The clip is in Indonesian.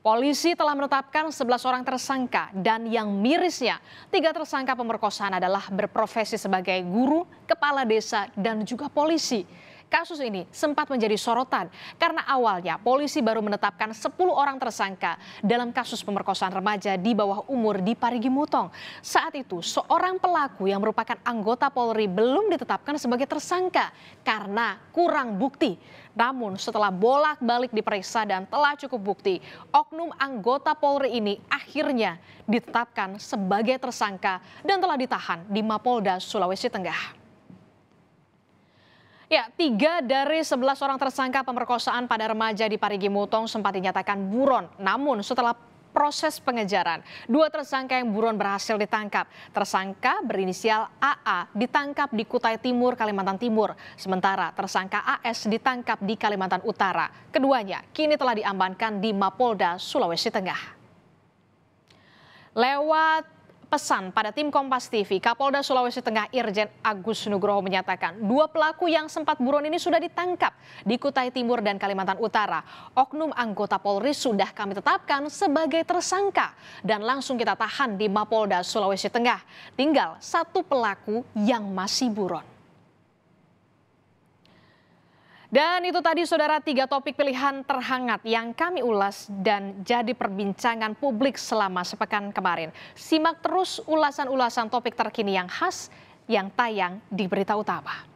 Polisi telah menetapkan 11 orang tersangka dan yang mirisnya, tiga tersangka pemerkosaan adalah berprofesi sebagai guru, kepala desa, dan juga polisi. Kasus ini sempat menjadi sorotan karena awalnya polisi baru menetapkan 10 orang tersangka dalam kasus pemerkosaan remaja di bawah umur di Parigi Mutong. Saat itu seorang pelaku yang merupakan anggota Polri belum ditetapkan sebagai tersangka karena kurang bukti. Namun setelah bolak-balik diperiksa dan telah cukup bukti, oknum anggota Polri ini akhirnya ditetapkan sebagai tersangka dan telah ditahan di Mapolda, Sulawesi Tengah. Ya, tiga dari sebelas orang tersangka pemerkosaan pada remaja di Parigi Mutong sempat dinyatakan buron. Namun setelah proses pengejaran, dua tersangka yang buron berhasil ditangkap. Tersangka berinisial AA ditangkap di Kutai Timur, Kalimantan Timur. Sementara tersangka AS ditangkap di Kalimantan Utara. Keduanya kini telah diamankan di Mapolda, Sulawesi Tengah. Lewat pesan pada tim Kompas TV, Kapolda Sulawesi Tengah Irjen Agus Nugroho menyatakan dua pelaku yang sempat buron ini sudah ditangkap di Kutai Timur dan Kalimantan Utara. Oknum anggota Polri sudah kami tetapkan sebagai tersangka dan langsung kita tahan di Mapolda Sulawesi Tengah. Tinggal satu pelaku yang masih buron. Dan itu tadi saudara tiga topik pilihan terhangat yang kami ulas dan jadi perbincangan publik selama sepekan kemarin. Simak terus ulasan-ulasan topik terkini yang khas yang tayang di berita utama.